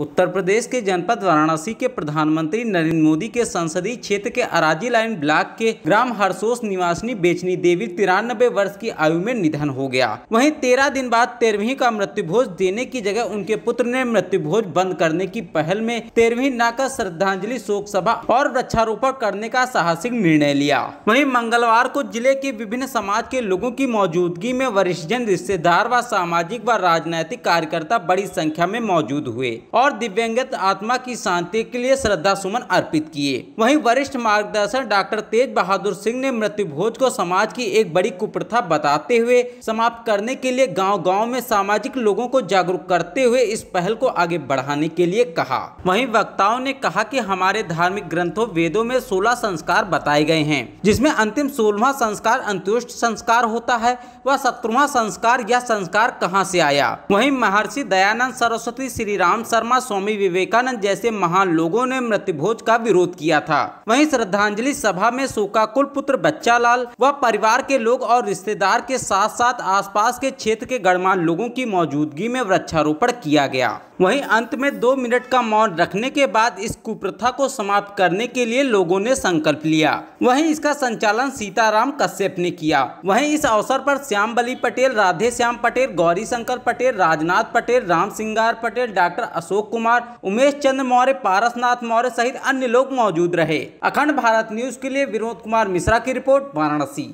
उत्तर प्रदेश के जनपद वाराणसी के प्रधानमंत्री नरेंद्र मोदी के संसदीय क्षेत्र के अराजी लाइन ब्लॉक के ग्राम हरसोस निवासी बेचनी देवी तिरानबे वर्ष की आयु में निधन हो गया वहीं तेरह दिन बाद तेरहवीं का मृत्यु भोज देने की जगह उनके पुत्र ने मृत्यु भोज बंद करने की पहल में तेरहवीं ना का श्रद्धांजलि शोक सभा और वृक्षारोपण करने का साहसिक निर्णय लिया वही मंगलवार को जिले के विभिन्न समाज के लोगों की मौजूदगी में वरिष्ठ जन रिश्तेदार व सामाजिक व राजनैतिक कार्यकर्ता बड़ी संख्या में मौजूद हुए और और दिव्यांगत आत्मा की शांति के लिए श्रद्धा सुमन अर्पित किए वहीं वरिष्ठ मार्गदर्शक डॉक्टर तेज बहादुर सिंह ने मृत्यु भोज को समाज की एक बड़ी कुप्रथा बताते हुए समाप्त करने के लिए गाँव गाँव में सामाजिक लोगों को जागरूक करते हुए इस पहल को आगे बढ़ाने के लिए कहा वही वक्ताओं ने कहा की हमारे धार्मिक ग्रंथों वेदों में सोलह संस्कार बताए गए हैं जिसमें अंतिम सोलवा संस्कार अंतुष्ट संस्कार होता है वह सत्रवा संस्कार या संस्कार कहाँ से आया वहीं महर्षि दयानंद सरस्वती श्री राम शर्मा स्वामी विवेकानंद जैसे महान लोगों ने मृत्युभोज का विरोध किया था वहीं श्रद्धांजलि सभा में सोका कुल पुत्र बच्चालाल व परिवार के लोग और रिश्तेदार के साथ साथ आसपास के क्षेत्र के गणमान्य लोगों की मौजूदगी में वृक्षारोपण किया गया वहीं अंत में दो मिनट का मौन रखने के बाद इस कुप्रथा को समाप्त करने के लिए लोगों ने संकल्प लिया वहीं इसका संचालन सीताराम कश्यप ने किया वहीं इस अवसर पर श्याम बली पटेल राधे श्याम पटेल गौरी शंकर पटेल राजनाथ पटेल राम सिंगार पटेल डॉक्टर अशोक कुमार उमेश चंद्र मौर्य पारसनाथ मौर्य सहित अन्य लोग मौजूद रहे अखंड भारत न्यूज के लिए विनोद कुमार मिश्रा की रिपोर्ट वाराणसी